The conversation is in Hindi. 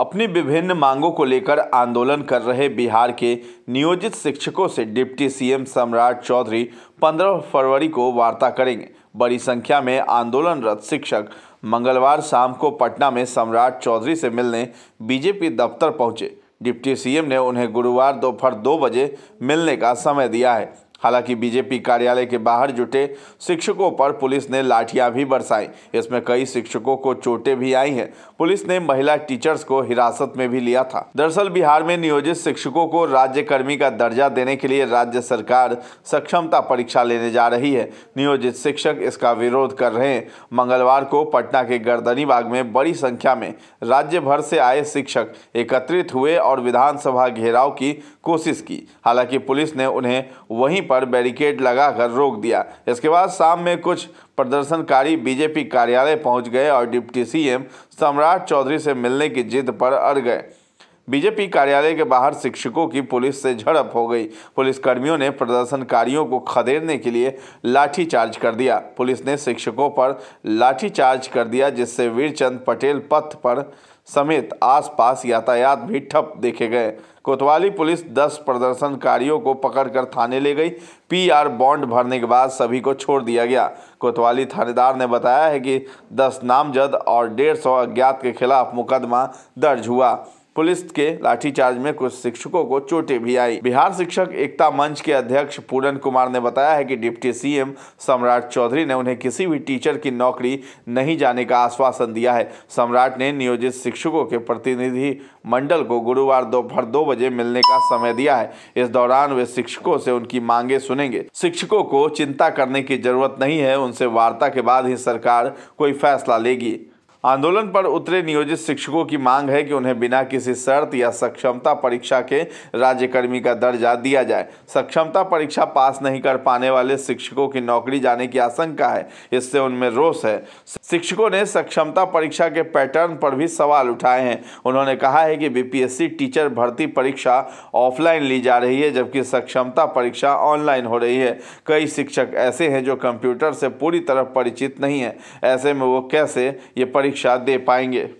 अपनी विभिन्न मांगों को लेकर आंदोलन कर रहे बिहार के नियोजित शिक्षकों से डिप्टी सीएम सम्राट चौधरी 15 फरवरी को वार्ता करेंगे बड़ी संख्या में आंदोलनरत शिक्षक मंगलवार शाम को पटना में सम्राट चौधरी से मिलने बीजेपी दफ्तर पहुंचे डिप्टी सीएम ने उन्हें गुरुवार दोपहर दो बजे मिलने का समय दिया है हालांकि बीजेपी कार्यालय के बाहर जुटे शिक्षकों पर पुलिस ने लाठियां भी बरसाई इसमें कई शिक्षकों को चोटें भी आई हैं पुलिस ने महिला टीचर्स को हिरासत में भी लिया था दरअसल बिहार में नियोजित शिक्षकों को राज्य कर्मी का दर्जा देने के लिए राज्य सरकार सक्षमता परीक्षा लेने जा रही है नियोजित शिक्षक इसका विरोध कर रहे हैं मंगलवार को पटना के गर्दनीबाग में बड़ी संख्या में राज्य भर से आए शिक्षक एकत्रित हुए और विधानसभा घेराव की कोशिश की हालांकि पुलिस ने उन्हें वहीं पर बैरिकेड लगाकर रोक दिया इसके बाद शाम में कुछ प्रदर्शनकारी बीजेपी कार्यालय पहुंच गए और डिप्टी सीएम सम्राट चौधरी से मिलने की जिद पर अड़ गए बीजेपी कार्यालय के बाहर शिक्षकों की पुलिस से झड़प हो गई पुलिसकर्मियों ने प्रदर्शनकारियों को खदेड़ने के लिए लाठीचार्ज कर दिया पुलिस ने शिक्षकों पर लाठीचार्ज कर दिया जिससे वीरचंद पटेल पथ पर समेत आसपास यातायात भी ठप देखे गए कोतवाली पुलिस 10 प्रदर्शनकारियों को पकड़कर थाने ले गई पीआर बॉन्ड भरने के बाद सभी को छोड़ दिया गया कोतवाली थानेदार ने बताया है कि 10 नामजद और डेढ़ सौ अज्ञात के खिलाफ मुकदमा दर्ज हुआ पुलिस के लाठीचार्ज में कुछ शिक्षकों को चोटें भी आई बिहार शिक्षक एकता मंच के अध्यक्ष पूरन कुमार ने बताया है कि डिप्टी सीएम सम्राट चौधरी ने उन्हें किसी भी टीचर की नौकरी नहीं जाने का आश्वासन दिया है सम्राट ने नियोजित शिक्षकों के प्रतिनिधि मंडल को गुरुवार दोपहर दो, दो बजे मिलने का समय दिया है इस दौरान वे शिक्षकों से उनकी मांगे सुनेंगे शिक्षकों को चिंता करने की जरूरत नहीं है उनसे वार्ता के बाद ही सरकार कोई फैसला लेगी आंदोलन पर उतरे नियोजित शिक्षकों की मांग है कि उन्हें बिना किसी शर्त या सक्षमता परीक्षा के राज्यकर्मी का दर्जा दिया जाए सक्षमता परीक्षा पास नहीं कर पाने वाले शिक्षकों की नौकरी जाने की आशंका है इससे उनमें रोष है शिक्षकों ने सक्षमता परीक्षा के पैटर्न पर भी सवाल उठाए हैं उन्होंने कहा है कि बीपीएससी टीचर भर्ती परीक्षा ऑफलाइन ली जा रही है जबकि सक्षमता परीक्षा ऑनलाइन हो रही है कई शिक्षक ऐसे हैं जो कंप्यूटर से पूरी तरह परिचित नहीं है ऐसे में वो कैसे ये परीक्षा दे पाएंगे